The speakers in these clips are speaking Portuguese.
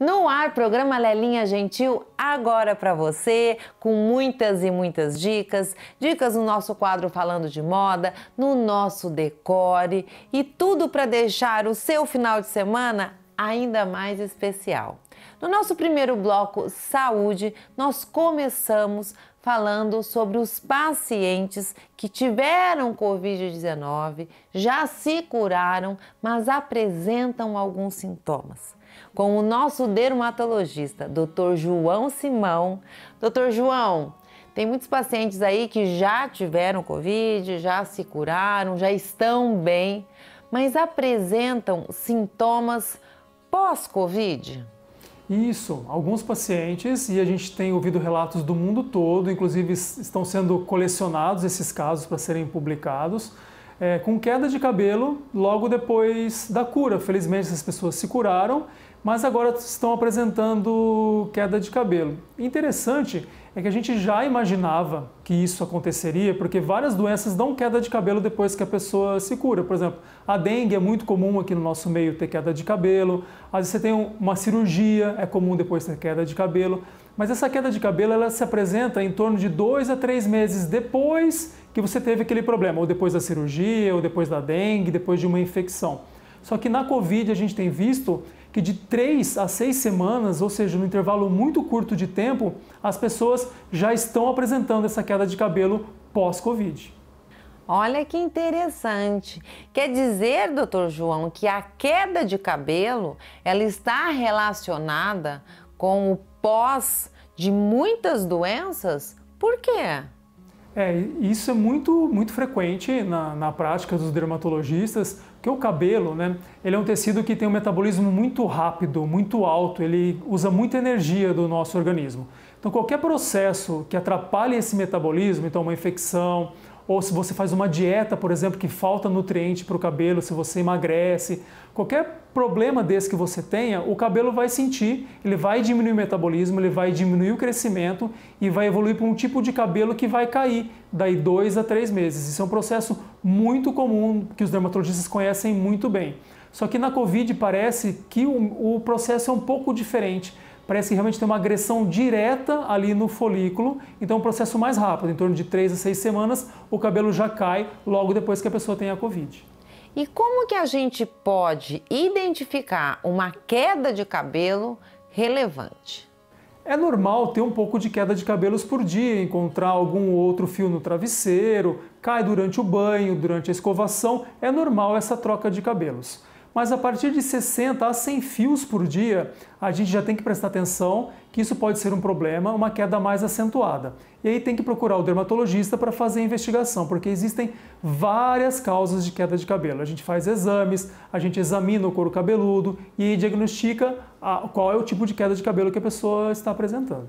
No ar, programa Lelinha Gentil, agora para você, com muitas e muitas dicas, dicas no nosso quadro falando de moda, no nosso decore e tudo para deixar o seu final de semana ainda mais especial. No nosso primeiro bloco, saúde, nós começamos falando sobre os pacientes que tiveram Covid-19, já se curaram, mas apresentam alguns sintomas com o nosso dermatologista, Dr. João Simão. Dr. João, tem muitos pacientes aí que já tiveram Covid, já se curaram, já estão bem, mas apresentam sintomas pós-Covid? Isso, alguns pacientes, e a gente tem ouvido relatos do mundo todo, inclusive estão sendo colecionados esses casos para serem publicados é, com queda de cabelo logo depois da cura. Felizmente, essas pessoas se curaram, mas agora estão apresentando queda de cabelo. Interessante é que a gente já imaginava que isso aconteceria, porque várias doenças dão queda de cabelo depois que a pessoa se cura. Por exemplo, a dengue é muito comum aqui no nosso meio ter queda de cabelo. Às vezes você tem uma cirurgia, é comum depois ter queda de cabelo. Mas essa queda de cabelo ela se apresenta em torno de dois a três meses depois que você teve aquele problema, ou depois da cirurgia, ou depois da dengue, depois de uma infecção. Só que na Covid a gente tem visto que de três a seis semanas, ou seja, no intervalo muito curto de tempo, as pessoas já estão apresentando essa queda de cabelo pós-Covid. Olha que interessante. Quer dizer, doutor João, que a queda de cabelo ela está relacionada com o pós de muitas doenças? Por quê? É, isso é muito, muito frequente na, na prática dos dermatologistas, porque o cabelo, né, ele é um tecido que tem um metabolismo muito rápido, muito alto, ele usa muita energia do nosso organismo. Então, qualquer processo que atrapalhe esse metabolismo, então uma infecção, ou se você faz uma dieta, por exemplo, que falta nutriente para o cabelo, se você emagrece, qualquer problema desse que você tenha, o cabelo vai sentir, ele vai diminuir o metabolismo, ele vai diminuir o crescimento e vai evoluir para um tipo de cabelo que vai cair daí dois a três meses. Isso é um processo muito comum que os dermatologistas conhecem muito bem. Só que na Covid parece que o, o processo é um pouco diferente parece que realmente tem uma agressão direta ali no folículo, então é um processo mais rápido, em torno de três a seis semanas, o cabelo já cai logo depois que a pessoa tem a Covid. E como que a gente pode identificar uma queda de cabelo relevante? É normal ter um pouco de queda de cabelos por dia, encontrar algum outro fio no travesseiro, cai durante o banho, durante a escovação, é normal essa troca de cabelos mas a partir de 60 a 100 fios por dia, a gente já tem que prestar atenção que isso pode ser um problema, uma queda mais acentuada. E aí tem que procurar o dermatologista para fazer a investigação, porque existem várias causas de queda de cabelo. A gente faz exames, a gente examina o couro cabeludo e diagnostica qual é o tipo de queda de cabelo que a pessoa está apresentando.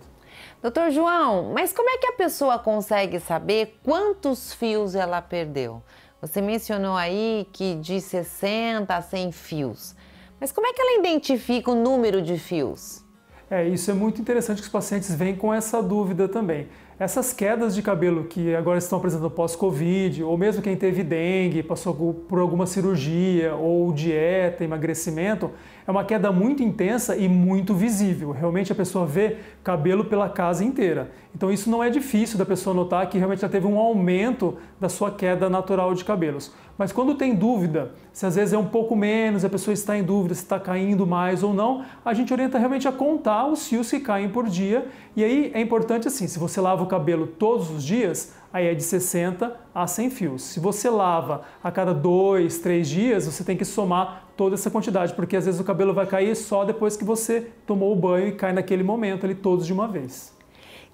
Doutor João, mas como é que a pessoa consegue saber quantos fios ela perdeu? Você mencionou aí que de 60 a 100 fios. Mas como é que ela identifica o número de fios? É, isso é muito interessante que os pacientes vêm com essa dúvida também essas quedas de cabelo que agora estão apresentando pós-Covid, ou mesmo quem teve dengue, passou por alguma cirurgia, ou dieta, emagrecimento, é uma queda muito intensa e muito visível. Realmente a pessoa vê cabelo pela casa inteira. Então isso não é difícil da pessoa notar que realmente já teve um aumento da sua queda natural de cabelos. Mas quando tem dúvida, se às vezes é um pouco menos, a pessoa está em dúvida se está caindo mais ou não, a gente orienta realmente a contar os fios que caem por dia. E aí é importante assim, se você lava o cabelo todos os dias, aí é de 60 a 100 fios. Se você lava a cada dois, três dias, você tem que somar toda essa quantidade, porque às vezes o cabelo vai cair só depois que você tomou o banho e cai naquele momento ali todos de uma vez.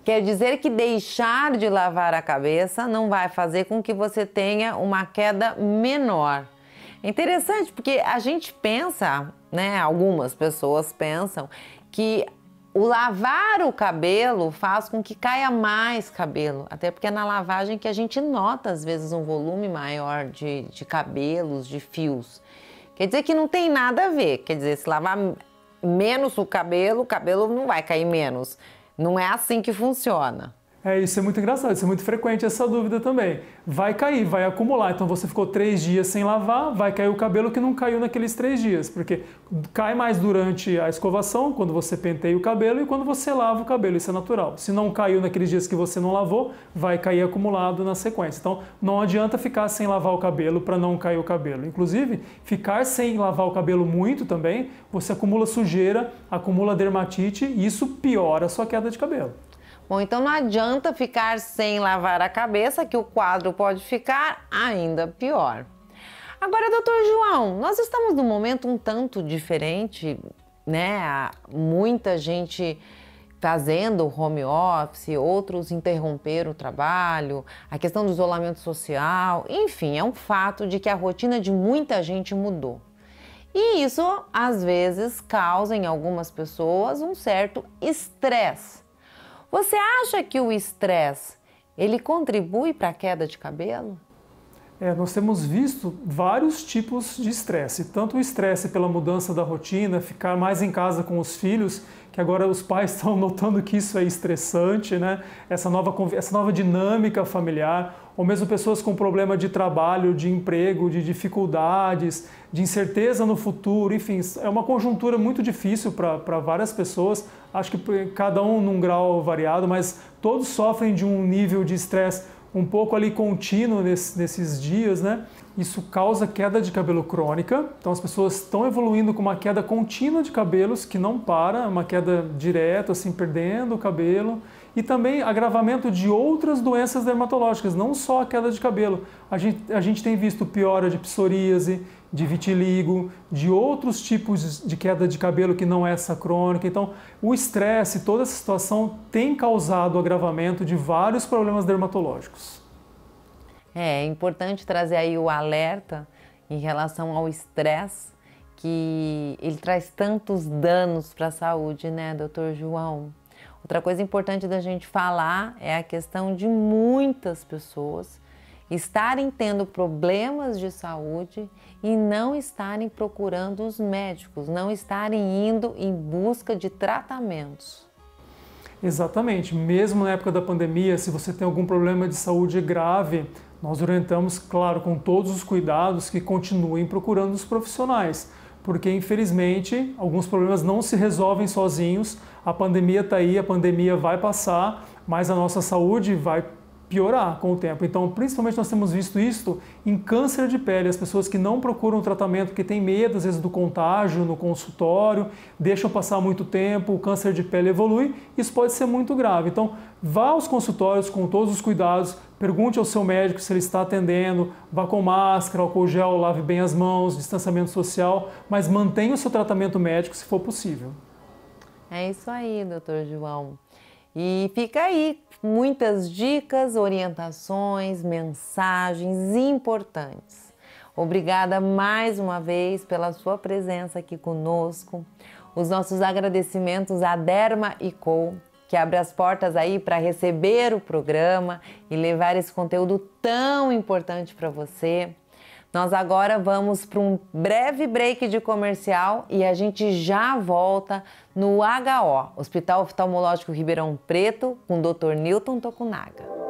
Quer dizer que deixar de lavar a cabeça não vai fazer com que você tenha uma queda menor. É interessante porque a gente pensa, né? Algumas pessoas pensam que o lavar o cabelo faz com que caia mais cabelo, até porque é na lavagem que a gente nota às vezes um volume maior de, de cabelos, de fios. Quer dizer que não tem nada a ver, quer dizer, se lavar menos o cabelo, o cabelo não vai cair menos. Não é assim que funciona. É, isso é muito engraçado, isso é muito frequente essa dúvida também. Vai cair, vai acumular. Então você ficou três dias sem lavar, vai cair o cabelo que não caiu naqueles três dias, porque cai mais durante a escovação, quando você penteia o cabelo e quando você lava o cabelo, isso é natural. Se não caiu naqueles dias que você não lavou, vai cair acumulado na sequência. Então não adianta ficar sem lavar o cabelo para não cair o cabelo. Inclusive, ficar sem lavar o cabelo muito também, você acumula sujeira, acumula dermatite e isso piora a sua queda de cabelo. Bom, então não adianta ficar sem lavar a cabeça, que o quadro pode ficar ainda pior. Agora, doutor João, nós estamos num momento um tanto diferente, né? Há muita gente fazendo home office, outros interromperam o trabalho, a questão do isolamento social, enfim, é um fato de que a rotina de muita gente mudou. E isso às vezes causa em algumas pessoas um certo estresse. Você acha que o estresse ele contribui para a queda de cabelo? é, nós temos visto vários tipos de estresse, tanto o estresse pela mudança da rotina, ficar mais em casa com os filhos, que agora os pais estão notando que isso é estressante, né? essa, nova, essa nova dinâmica familiar, ou mesmo pessoas com problema de trabalho, de emprego, de dificuldades, de incerteza no futuro, enfim, é uma conjuntura muito difícil para várias pessoas, acho que eh, cada um num grau variado, mas todos sofrem de um nível de estresse um pouco ali contínuo nesse, nesses dias, né? Isso causa queda de cabelo crônica. Então as pessoas estão evoluindo com uma queda contínua de cabelos que não para, é uma queda direta, assim, perdendo o cabelo. E também agravamento de outras doenças dermatológicas, não só a queda de cabelo. A gente, a gente tem visto piora de psoríase, de vitiligo, de outros tipos de queda de cabelo que não é essa crônica. Então, o estresse, toda essa situação tem causado o agravamento de vários problemas dermatológicos. É, é importante trazer aí o alerta em relação ao estresse, que ele traz tantos danos para a saúde, né, doutor João? Outra coisa importante da gente falar é a questão de muitas pessoas estarem tendo problemas de saúde e não estarem procurando os médicos, não estarem indo em busca de tratamentos. Exatamente, mesmo na época da pandemia, se você tem algum problema de saúde grave, nós orientamos, claro, com todos os cuidados, que continuem procurando os profissionais, porque infelizmente alguns problemas não se resolvem sozinhos. A pandemia está aí, a pandemia vai passar, mas a nossa saúde vai piorar com o tempo. Então, principalmente nós temos visto isso em câncer de pele, as pessoas que não procuram tratamento porque têm medo às vezes do contágio no consultório, deixam passar muito tempo, o câncer de pele evolui, isso pode ser muito grave. Então, vá aos consultórios com todos os cuidados, pergunte ao seu médico se ele está atendendo, vá com máscara, álcool gel, lave bem as mãos, distanciamento social, mas mantenha o seu tratamento médico se for possível. É isso aí, doutor João. E fica aí muitas dicas, orientações, mensagens importantes. Obrigada mais uma vez pela sua presença aqui conosco. Os nossos agradecimentos à Derma e Co, que abre as portas aí para receber o programa e levar esse conteúdo tão importante para você. Nós agora vamos para um breve break de comercial e a gente já volta no HO, Hospital Oftalmológico Ribeirão Preto, com o Dr. Newton Tokunaga.